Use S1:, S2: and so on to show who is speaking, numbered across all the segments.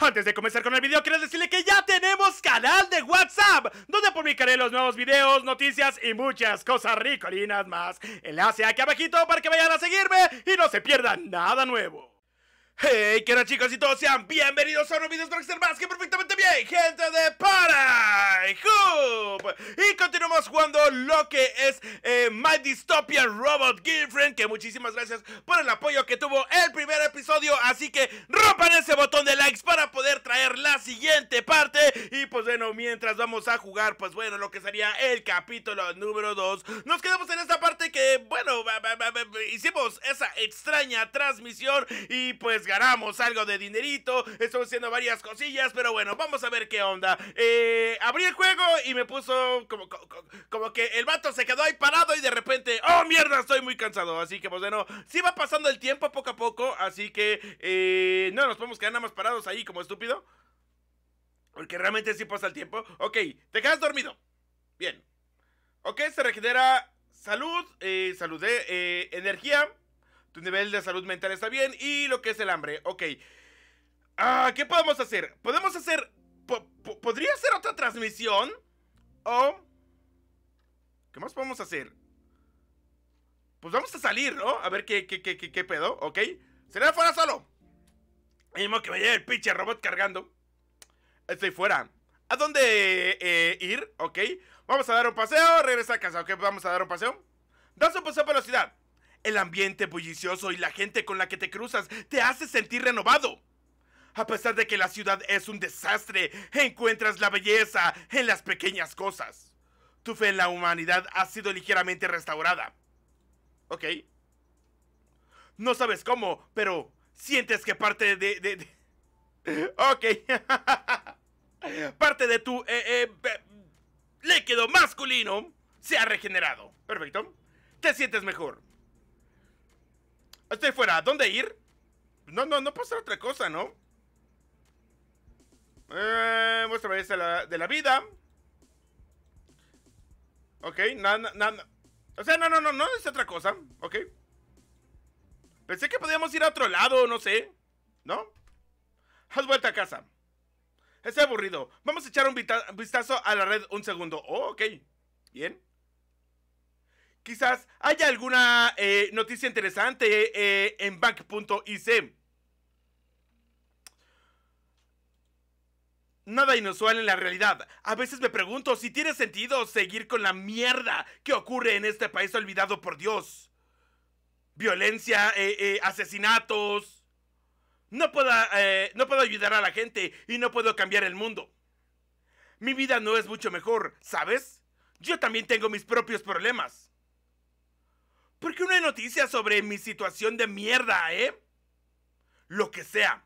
S1: Antes de comenzar con el video, quiero decirle que ya tenemos canal de WhatsApp, donde publicaré los nuevos videos, noticias y muchas cosas ricolinas más. Enlace aquí abajito para que vayan a seguirme y no se pierdan nada nuevo. Hey, ¿qué onda chicos y todos sean bienvenidos a un video para más que perfectamente bien, gente de para Y continuamos jugando lo que es eh, My Dystopian Robot Girlfriend, que muchísimas gracias por el apoyo que tuvo el primer episodio, así que rompan ese botón de likes para poder traer la siguiente parte. Y pues bueno, mientras vamos a jugar, pues bueno, lo que sería el capítulo número 2, nos quedamos en esta parte que, bueno, hicimos esa extraña transmisión y pues ganamos algo de dinerito, estamos haciendo varias cosillas, pero bueno, vamos a ver qué onda. Eh, abrí el juego y me puso como, que el vato se quedó ahí parado y de repente, oh mierda, estoy muy cansado. Así que pues bueno, sí va pasando el tiempo poco a poco, así que eh, no nos podemos quedar nada más parados ahí como estúpido. Porque realmente sí pasa el tiempo. Ok, te quedas dormido. Bien. Ok, se regenera salud, eh, salud, de energía tu nivel de salud mental está bien y lo que es el hambre, ok. Ah, ¿qué podemos hacer? ¿Podemos hacer... ¿Podría hacer otra transmisión? ¿O... ¿Qué más podemos hacer? Pues vamos a salir, ¿no? A ver qué, qué, qué, qué, pedo, ¿ok? Será fuera solo. Mismo que me el pinche robot cargando. Estoy fuera. ¿A dónde eh, ir? ¿Ok? Vamos a dar un paseo, regresa a casa, ¿ok? Vamos a dar un paseo. ¡Dase un paseo a velocidad. El ambiente bullicioso y la gente con la que te cruzas te hace sentir renovado. A pesar de que la ciudad es un desastre, encuentras la belleza en las pequeñas cosas. Tu fe en la humanidad ha sido ligeramente restaurada. ¿Ok? No sabes cómo, pero sientes que parte de... Ok. parte de tu eh, eh, líquido masculino se ha regenerado. Perfecto. Te sientes mejor. Estoy fuera, dónde ir? No, no, no puede otra cosa, ¿no? Eh, muestra belleza de la, vida. Ok, nada, nada. O sea, no, no, no, no es otra cosa. Ok. Pensé que podíamos ir a otro lado, no sé. ¿No? Haz vuelta a casa. Está aburrido. Vamos a echar un vistazo a la red un segundo. Oh, ok. Bien quizás haya alguna eh, noticia interesante eh, en bank.ic. Nada inusual en la realidad. A veces me pregunto si tiene sentido seguir con la mierda que ocurre en este país olvidado por Dios. Violencia, eh, asesinatos. no puedo ayudar a la gente y no puedo cambiar el mundo. Mi vida no es mucho mejor, ¿sabes? Yo también tengo mis propios problemas. ¿Por qué no hay noticias sobre mi situación de mierda, eh? Lo que sea.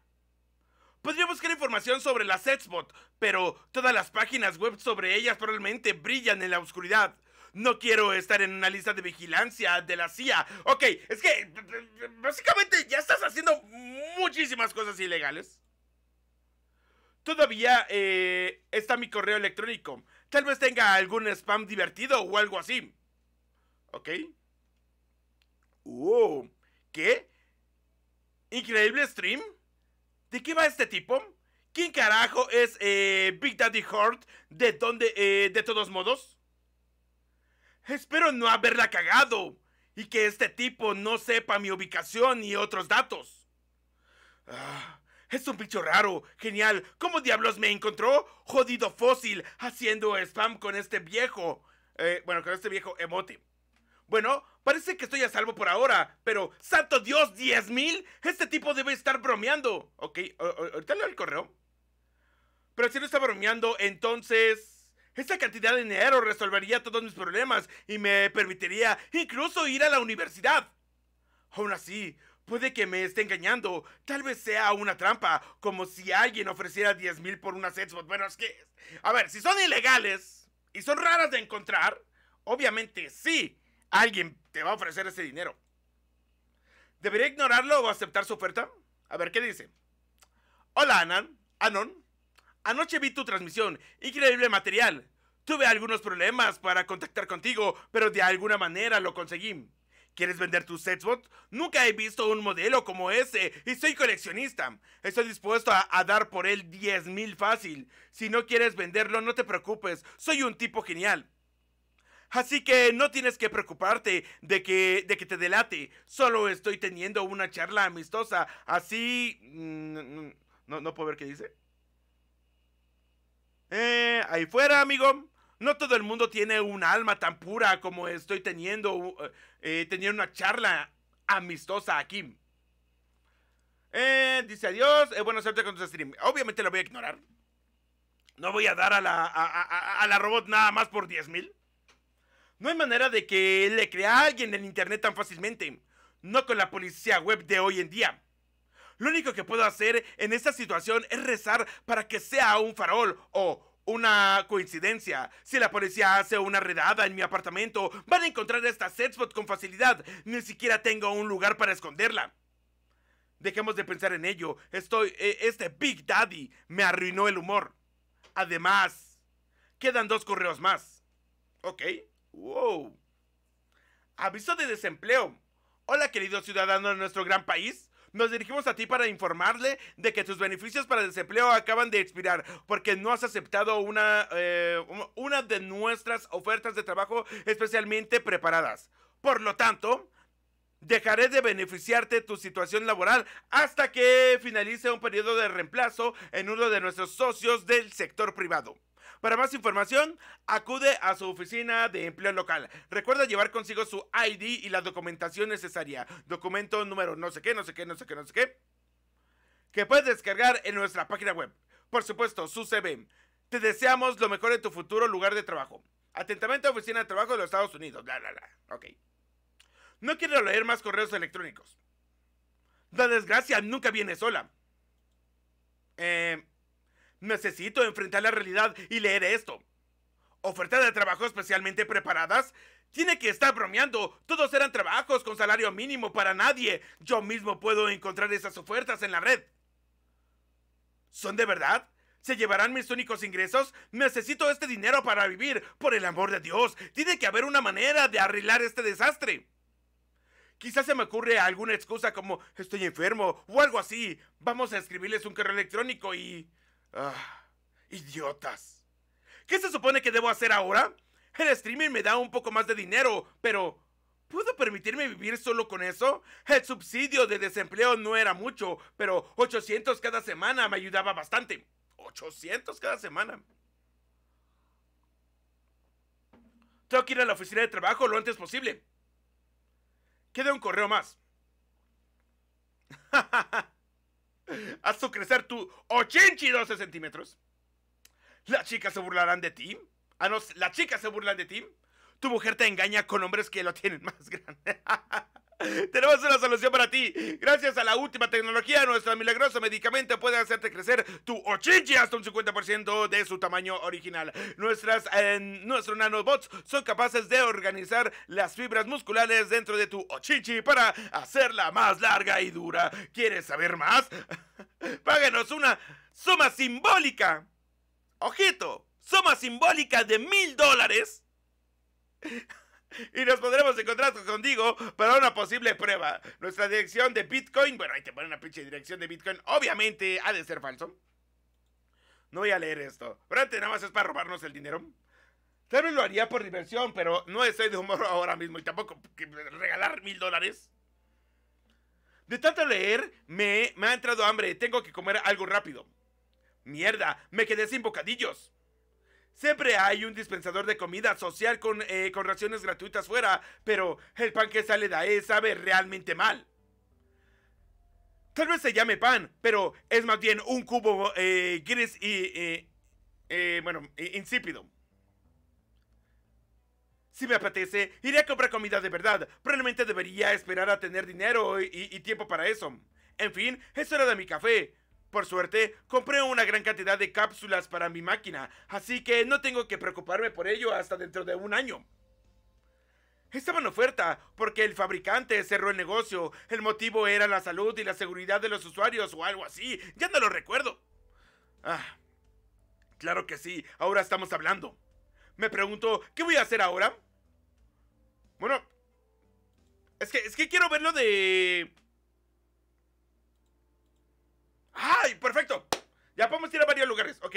S1: Podría buscar información sobre las Xbox, pero todas las páginas web sobre ellas probablemente brillan en la oscuridad. No quiero estar en una lista de vigilancia de la CIA. Ok, es que básicamente ya estás haciendo muchísimas cosas ilegales. Todavía eh, está mi correo electrónico. Tal vez tenga algún spam divertido o algo así. ¿Ok? ¡Wow! ¿Qué? ¿Increíble stream? ¿De qué va este tipo? ¿Quién carajo es eh, Big Daddy Hurt? ¿De dónde? Eh, de todos modos? Espero no haberla cagado y que este tipo no sepa mi ubicación y otros datos. Ah, es un bicho raro, genial. ¿Cómo diablos me encontró? Jodido fósil, haciendo spam con este viejo. Eh, bueno, con este viejo emote. Bueno, Parece que estoy a salvo por ahora, pero ¡santo Dios, 10.000! mil! Este tipo debe estar bromeando. Ok, ahorita leo el correo. Pero si no está bromeando, entonces... Esta cantidad de dinero resolvería todos mis problemas y me permitiría incluso ir a la universidad. Aún así, puede que me esté engañando. Tal vez sea una trampa, como si alguien ofreciera 10.000 mil por unas Xbox. Bueno, es que... A ver, si son ilegales y son raras de encontrar, obviamente sí. Alguien te va a ofrecer ese dinero. ¿Debería ignorarlo o aceptar su oferta? A ver, ¿qué dice? Hola, Anan. Anon. Anoche vi tu transmisión. Increíble material. Tuve algunos problemas para contactar contigo, pero de alguna manera lo conseguí. ¿Quieres vender tu spot Nunca he visto un modelo como ese y soy coleccionista. Estoy dispuesto a, dar por él 10.000 mil fácil. Si no quieres venderlo, no te preocupes. Soy un tipo genial. Así que no tienes que preocuparte de que, de que te delate. Solo estoy teniendo una charla amistosa. Así... Mm, no, puedo ver qué dice. Eh, ahí fuera, amigo. No todo el mundo tiene un alma tan pura como estoy teniendo. Uh, eh, una charla amistosa aquí. Eh, dice adiós. Eh, buena suerte con tu stream. Obviamente lo voy a ignorar. No voy a dar a la, a, a la robot nada más por 10,000. mil. No hay manera de que le crea a alguien en internet tan fácilmente. No con la policía web de hoy en día. Lo único que puedo hacer en esta situación es rezar para que sea un farol o una coincidencia. Si la policía hace una redada en mi apartamento, van a encontrar esta spot con facilidad. Ni siquiera tengo un lugar para esconderla. Dejemos de pensar en ello. Estoy. E, este Big Daddy me arruinó el humor. Además, quedan dos correos más. ¿Ok? ¡Wow! Aviso de desempleo. Hola querido ciudadano de nuestro gran país. Nos dirigimos a ti para informarle de que tus beneficios para desempleo acaban de expirar porque no has aceptado una, eh, una de nuestras ofertas de trabajo especialmente preparadas. Por lo tanto, dejaré de beneficiarte tu situación laboral hasta que finalice un periodo de reemplazo en uno de nuestros socios del sector privado. Para más información, acude a su oficina de empleo local. Recuerda llevar consigo su ID y la documentación necesaria. Documento número no sé qué, no sé qué, no sé qué, no sé qué. Que puedes descargar en nuestra página web. Por supuesto, su CV. Te deseamos lo mejor en tu futuro lugar de trabajo. Atentamente, Oficina de Trabajo de los Estados Unidos. La, la, la. Ok. No quiero leer más correos electrónicos. La desgracia nunca viene sola. Eh, Necesito enfrentar la realidad y leer esto. Oferta de trabajo especialmente preparadas. Tiene que estar bromeando. Todos eran trabajos con salario mínimo para nadie. Yo mismo puedo encontrar esas ofertas en la red. ¿Son de verdad? ¿Se llevarán mis únicos ingresos? Necesito este dinero para vivir. Por el amor de Dios, tiene que haber una manera de arreglar este desastre. Quizás se me ocurre alguna excusa como estoy enfermo o algo así. Vamos a escribirles un correo electrónico y... Ah, idiotas. ¿Qué se supone que debo hacer ahora? El streaming me da un poco más de dinero, pero ¿puedo permitirme vivir solo con eso? El subsidio de desempleo no era mucho, pero 800 cada semana me ayudaba bastante. 800 cada semana. Tengo que ir a la oficina de trabajo lo antes posible. Queda un correo más. tu crecer tu y centímetros. Las chicas se burlarán de ti. ¿A ah, no, las chicas se burlan de ti. Tu mujer te engaña con hombres que lo tienen más grande. Tenemos una solución para ti. Gracias a la última tecnología, nuestro milagroso medicamento puede hacerte crecer tu ochichi hasta un 50% de su tamaño original. Nuestras, eh, nuestros nanobots son capaces de organizar las fibras musculares dentro de tu ochichi para hacerla más larga y dura. ¿Quieres saber más? Páganos una suma simbólica. Ojito, suma simbólica de mil dólares. y nos podremos encontrar contigo para una posible prueba. Nuestra dirección de Bitcoin, bueno, ahí te ponen una pinche dirección de Bitcoin, obviamente ha de ser falso. No voy a leer esto. Pero nada más es para robarnos el dinero. Tal vez lo haría por diversión, pero no estoy de humor ahora mismo y tampoco regalar mil dólares. De tanto leer, me, me ha entrado hambre. Tengo que comer algo rápido. Mierda, me quedé sin bocadillos. Siempre hay un dispensador de comida social eh, con, raciones gratuitas fuera, pero el pan que sale de ahí sabe realmente mal. Tal vez se llame pan, pero es más bien un cubo eh, gris y, eh, bueno, insípido. Si me apetece, iré a comprar comida de verdad. Probablemente debería esperar a tener dinero y, y tiempo para eso. En fin, es hora de mi café. Por suerte, compré una gran cantidad de cápsulas para mi máquina, así que no tengo que preocuparme por ello hasta dentro de un año. Estaba en oferta porque el fabricante cerró el negocio. El motivo era la salud y la seguridad de los usuarios o algo así. Ya no lo recuerdo. Ah, claro que sí, ahora estamos hablando. Me pregunto, ¿qué voy a hacer ahora? Bueno, es que, es que quiero ver lo de... ¡Ay, perfecto! Ya podemos ir a varios lugares. Ok.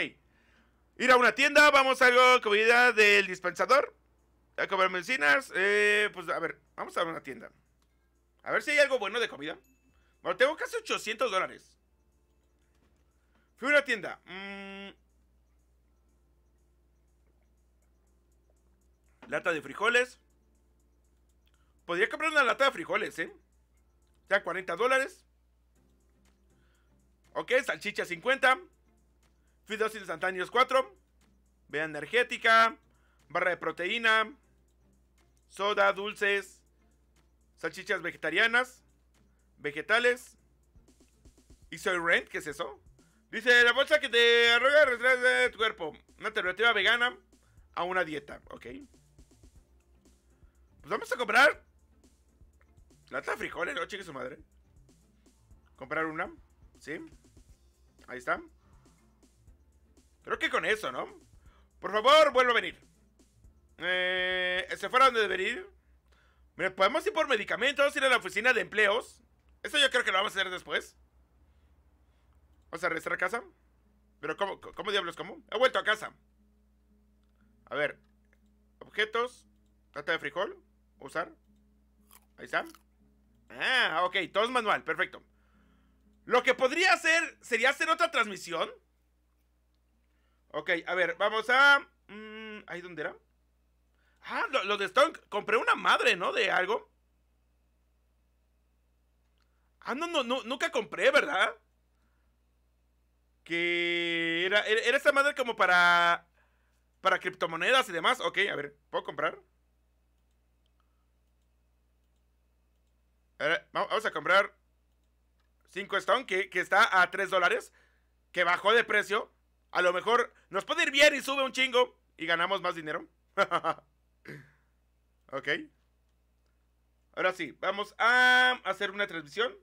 S1: Ir a una tienda, vamos a algo, comida del dispensador. A comer medicinas. Eh, pues a ver, vamos a una tienda. A ver si hay algo bueno de comida. Bueno, tengo casi 800 dólares. Fui a una tienda. Mm. Lata de frijoles. Podría comprar una lata de frijoles, ¿eh? Ya 40 dólares. Ok, salchicha 50. Fideos instantáneos 4. Vea energética. Barra de proteína. Soda, dulces. Salchichas vegetarianas. Vegetales. ¿Y soy rent? ¿Qué es eso? Dice, la bolsa que te arroga de tu cuerpo. Una alternativa vegana a una dieta. Ok. Pues vamos a comprar. de frijoles, no chique su madre. Comprar una. ¿Sí? Ahí está. Creo que con eso, ¿no? Por favor, vuelvo a venir. Eh, se fuera donde debería ir. Mira, podemos ir por medicamentos, ir a la oficina de empleos. Eso yo creo que lo vamos a hacer después. Vamos a regresar a casa. Pero, ¿cómo, diablos? ¿Cómo? He vuelto a casa. A ver. Objetos. Tata de frijol. Usar. Ahí está. Ah, ok. Todo es manual. Perfecto. Lo que podría hacer sería hacer otra transmisión. Ok, a ver, vamos a... Mm, ¿Ahí dónde era? Ah, lo, de Stone. Compré una madre, ¿no? De algo. Ah, no, no, no, nunca compré, ¿verdad? Que era, era, esa madre como para. Para criptomonedas y demás. Ok, a ver, ¿puedo comprar? A ver, vamos a comprar 5 Stone, que, está a 3 dólares, que bajó de precio. A lo mejor nos puede ir bien y sube un chingo y ganamos más dinero. ok. Ahora sí, vamos a hacer una transmisión.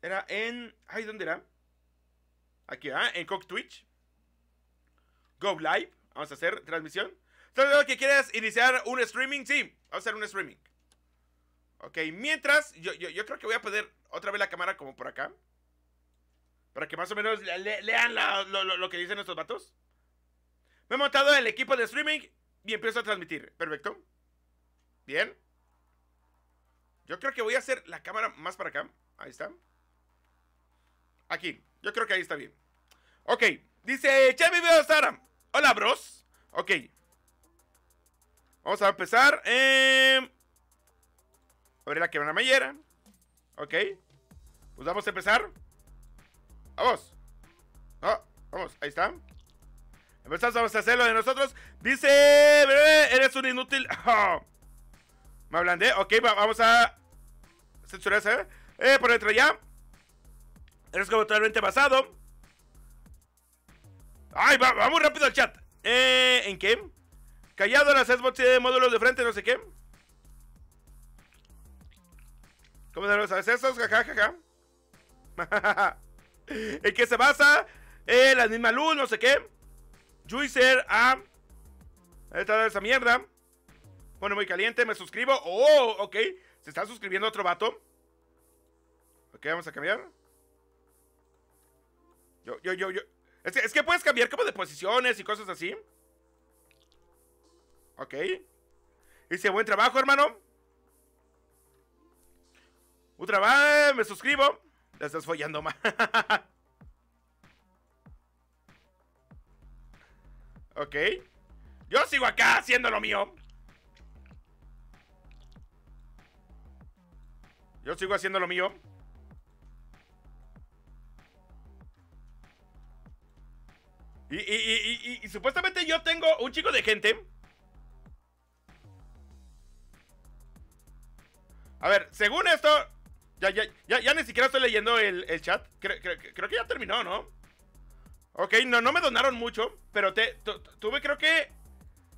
S1: Era en... Ay, ¿dónde era? Aquí, ¿ah? En Cock Twitch. Go Live. Vamos a hacer transmisión. Todo que quieras iniciar un streaming, sí. Vamos a hacer un streaming. Ok, mientras, yo, creo que voy a poder otra vez la cámara como por acá. Para que más o menos lean lo, que dicen estos datos Me he montado el equipo de streaming y empiezo a transmitir. Perfecto. Bien. Yo creo que voy a hacer la cámara más para acá. Ahí está. Aquí. Yo creo que ahí está bien. Ok. Dice, Sara. Hola, bros. Ok. Vamos a empezar. Eh... Abrir la quebrada mayera ¿Ok? Pues vamos a empezar. ¡Vamos! vamos, ahí está. Empezamos a hacer lo de nosotros. Dice, eres un inútil. Ah. Me ablandé. Ok, vamos a Censurarse, ¿eh? eh, por dentro ya. Eres como totalmente basado. Ay, vamos rápido al chat. Eh, ¿en qué? Callado, las Xbox módulos de frente, no sé qué. ¿Cómo se ¿Sabes eso? Jajaja ¿En qué se basa Eh, la misma luz, no sé qué. Juicer a. Esta esa mierda. Bueno, muy caliente, me suscribo. Oh, ok. Se está suscribiendo otro vato. Ok, vamos a cambiar. Yo, yo, yo, yo. Es que, puedes cambiar como de posiciones y cosas así. Ok. Hice buen trabajo, hermano. Otra vez, me suscribo. La estás follando más. ok. Yo sigo acá haciendo lo mío. Yo sigo haciendo lo mío. y, supuestamente yo tengo un chico de gente. A ver, según esto, ya, ya, ya, ya ni siquiera estoy leyendo el, chat. Creo, que ya terminó, ¿no? Ok, no, no me donaron mucho, pero te, tuve creo que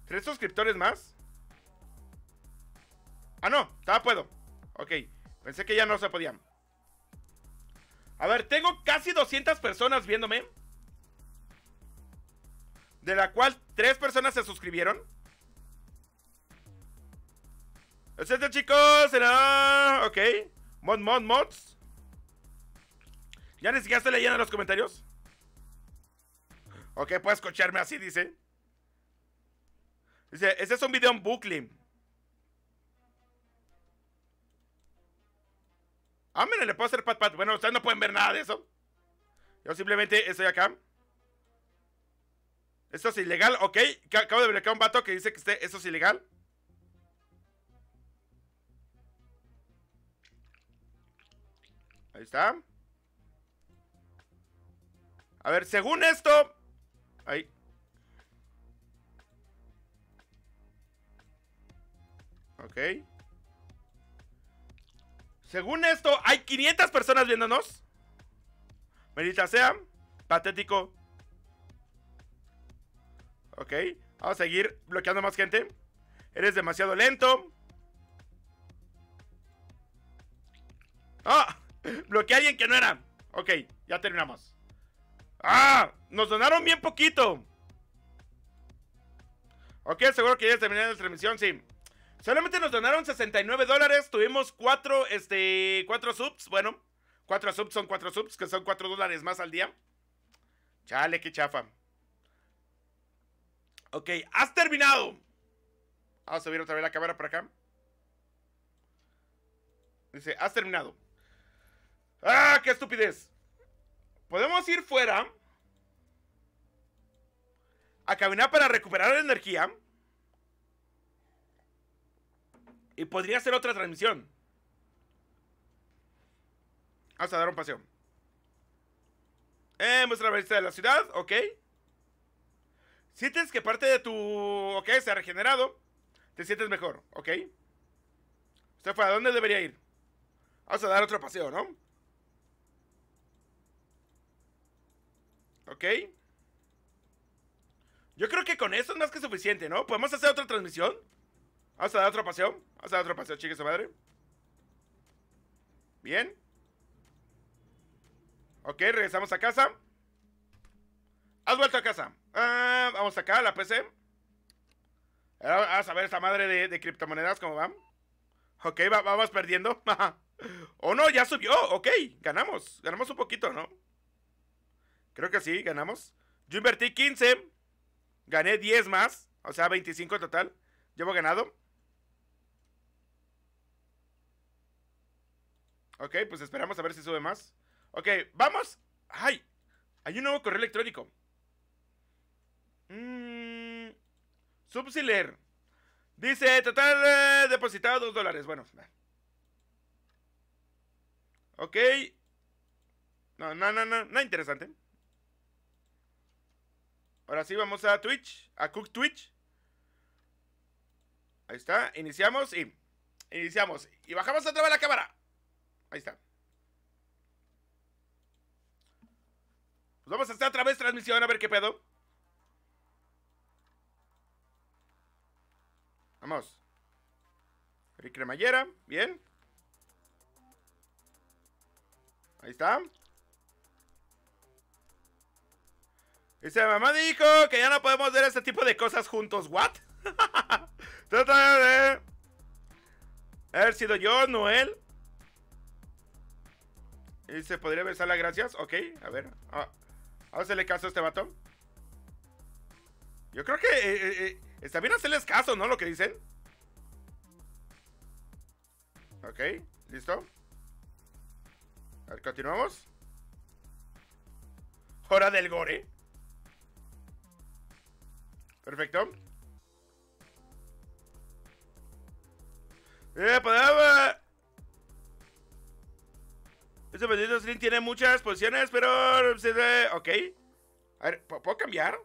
S1: tres suscriptores más. Ah, no, todavía puedo. Ok, pensé que ya no se podían. A ver, tengo casi 200 personas viéndome. De la cual tres personas se suscribieron. ¿Es este, chicos? ¿Será? Ok. Mod, mod, mods. ¿Ya ni siquiera estoy leyendo los comentarios? Ok, puede escucharme así, dice. Dice, ese es un video en bucle. Ah, mira, le puedo hacer pat pat. Bueno, ustedes no pueden ver nada de eso. Yo simplemente estoy acá. Esto es ilegal, ok. Acabo de bloquear a un vato que dice que esto eso es ilegal. Ahí está. A ver, según esto... Ahí. Ok. Según esto, hay 500 personas viéndonos. Merita sea. Patético. Ok. Vamos a seguir bloqueando más gente. Eres demasiado lento. Bloqueé a alguien que no era. Ok, ya terminamos. ¡Ah! Nos donaron bien poquito. Ok, seguro que ya terminaron la transmisión, sí. Solamente nos donaron 69 dólares. Tuvimos 4, este, cuatro subs. Bueno, 4 subs son 4 subs, que son 4 dólares más al día. Chale, qué chafa. Ok, has terminado. Vamos a subir otra vez la cámara por acá. Dice, has terminado. ¡Ah, qué estupidez! Podemos ir fuera. A caminar para recuperar la energía. Y podría hacer otra transmisión. Vamos a dar un paseo. Eh, muestra la vista de la ciudad, ok. Sientes que parte de tu... Ok, se ha regenerado. Te sientes mejor, ok. Usted fue a dónde debería ir. Vamos a dar otro paseo, ¿no? ¿Ok? Yo creo que con eso es más que suficiente, ¿no? ¿Podemos hacer otra transmisión? ¿Vamos a dar otro paseo? ¿Vamos a dar otro paseo, chicas, madre? Bien. Ok, regresamos a casa. Has vuelto a casa. Ah, vamos acá a la PC. a saber esta madre de, criptomonedas cómo va. Ok, vamos perdiendo. oh no, ya subió. Ok, ganamos. Ganamos un poquito, ¿no? Creo que sí, ganamos. Yo invertí 15. Gané 10 más. O sea, 25 total. Llevo ganado. Ok, pues esperamos a ver si sube más. Ok, vamos. ¡Ay! Hay un nuevo correo electrónico. Mm, Subsiler. Dice, total eh, depositado 2 dólares. Bueno. Ok. No, no, no, no. Nada interesante. Ahora sí, vamos a Twitch, a Cook Twitch. Ahí está, iniciamos y iniciamos. Y bajamos otra vez la cámara. Ahí está. Pues vamos a hacer otra vez transmisión, a ver qué pedo. Vamos. Y cremallera, bien. Ahí está. Dice, mamá dijo que ya no podemos ver este tipo de cosas juntos. ¿What? Ha de haber sido yo, Noel. Dice, ¿podría las Gracias. Ok, a ver. Ah, hacerle caso a este vato. Yo creo que eh, eh, eh, está bien hacerles caso, ¿no? Lo que dicen. Ok, listo. A ver, continuamos. Hora del gore. Perfecto. ¡Eh, Este bendito stream tiene muchas posiciones, pero... Ok. A ver, ¿puedo cambiar?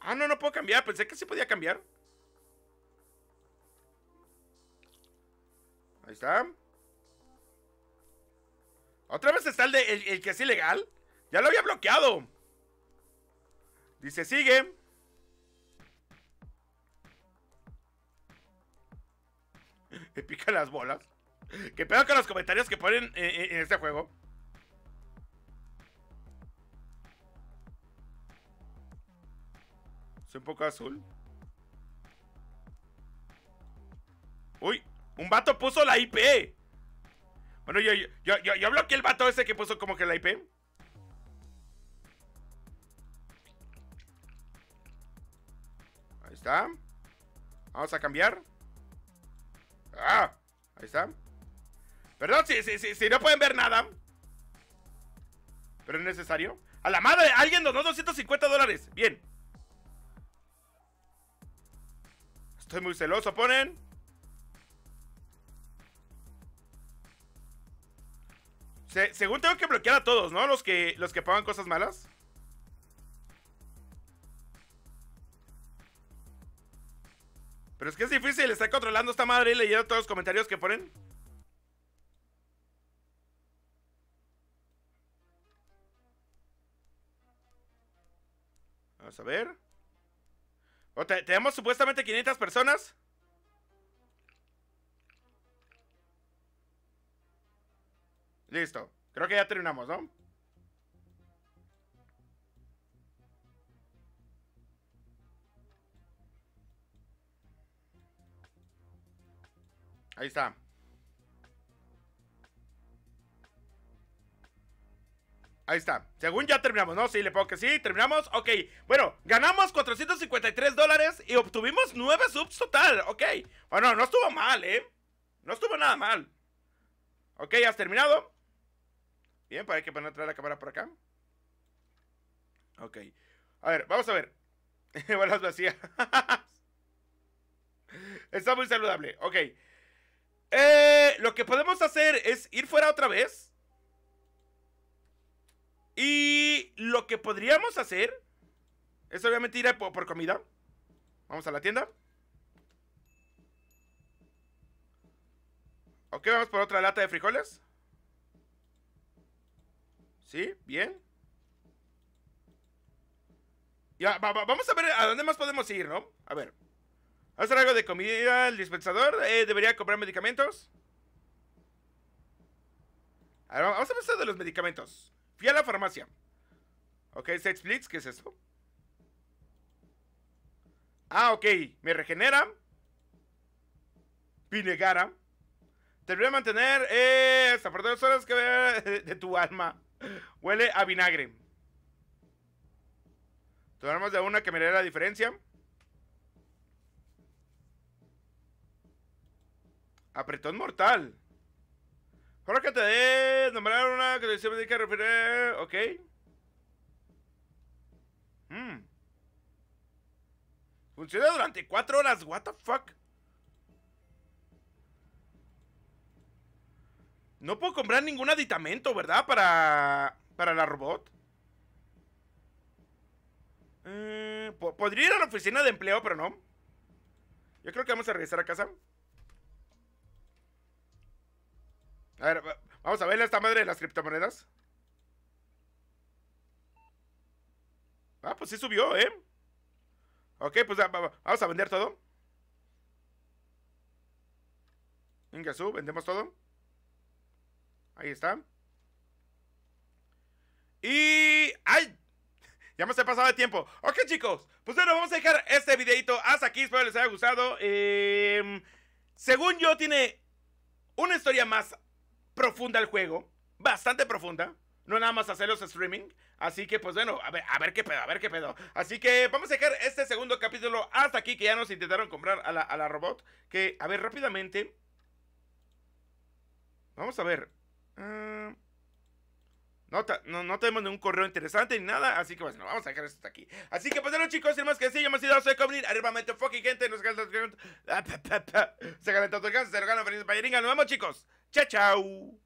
S1: Ah, no, no puedo cambiar. Pensé que sí podía cambiar. Ahí está. Otra vez está el, de, el que es ilegal. Ya lo había bloqueado. Dice, sigue. Me pican las bolas. ¿Qué pedo con los comentarios que ponen eh, eh, en, este juego. Soy un poco azul. Uy, un vato puso la IP. Bueno, yo, yo, yo, yo bloqueé el vato ese que puso como que la IP. Ahí está. Vamos a cambiar. Ah, ahí está. Perdón, si, si, si, no pueden ver nada. Pero es necesario. A la madre, alguien donó 250 dólares. Bien. Estoy muy celoso, ponen. según tengo que bloquear a todos, ¿no? Los que, los que pagan cosas malas. Pero es que es difícil, estar controlando esta madre y leyendo todos los comentarios que ponen. Vamos a ver. tenemos supuestamente 500 personas. Listo. Creo que ya terminamos, ¿no? Ahí está. Ahí está. Según ya terminamos, ¿no? Sí, le pongo que sí. Terminamos. Ok. Bueno, ganamos 453 dólares y obtuvimos 9 subs total. Ok. Bueno, no estuvo mal, ¿eh? No estuvo nada mal. Ok, ¿has terminado? Bien, para pues que que traer la cámara por acá. Ok. A ver, vamos a ver. Balas vacías. Está muy saludable. Ok. Eh, lo que podemos hacer es ir fuera otra vez. Y lo que podríamos hacer es obviamente ir por, comida. Vamos a la tienda. Ok, vamos por otra lata de frijoles. Sí, bien. Ya, vamos a ver a dónde más podemos ir, ¿no? A ver. ¿Hacer algo de comida al dispensador? Eh, ¿Debería comprar medicamentos? A ver, vamos a empezar de los medicamentos. Fui a la farmacia. Ok, splits ¿qué es eso? Ah, ok. Me regenera. Vinegara Te voy a mantener eh, hasta por dos horas que de tu alma. Huele a vinagre. más de una que me la diferencia. Apretón mortal. Ahora que te de nombrar una que te me diga a Ok. Hmm. Funciona durante cuatro horas. What the fuck? No puedo comprar ningún aditamento, ¿verdad? Para. Para la robot. Eh, podría ir a la oficina de empleo, pero no. Yo creo que vamos a regresar a casa. A ver, vamos a a esta madre de las criptomonedas. Ah, pues sí subió, ¿eh? Ok, pues vamos a vender todo. Incasú, vendemos todo. Ahí está. Y... ¡Ay! Ya me he pasado de tiempo. Ok, chicos. Pues bueno, vamos a dejar este videito hasta aquí. Espero les haya gustado. Em, según yo, tiene una historia más profunda el juego, bastante profunda. No nada más hacer los streaming. Así que, pues bueno, a ver, a ver qué pedo, a ver qué pedo. Así que vamos a dejar este segundo capítulo hasta aquí, que ya nos intentaron comprar a la, a la robot. Que, a ver, rápidamente. Vamos a ver. Ah, no, no, no, tenemos ningún correo interesante ni nada. Así que, pues vamos a dejar esto hasta aquí. Así que, pues bueno, chicos, sin más que sí yo me he sido, soy Covenir. Arriba, fucking gente. Nos Se calentó el ganso, se lo gana, feliz Nos vemos, chicos. Tchau, tchau!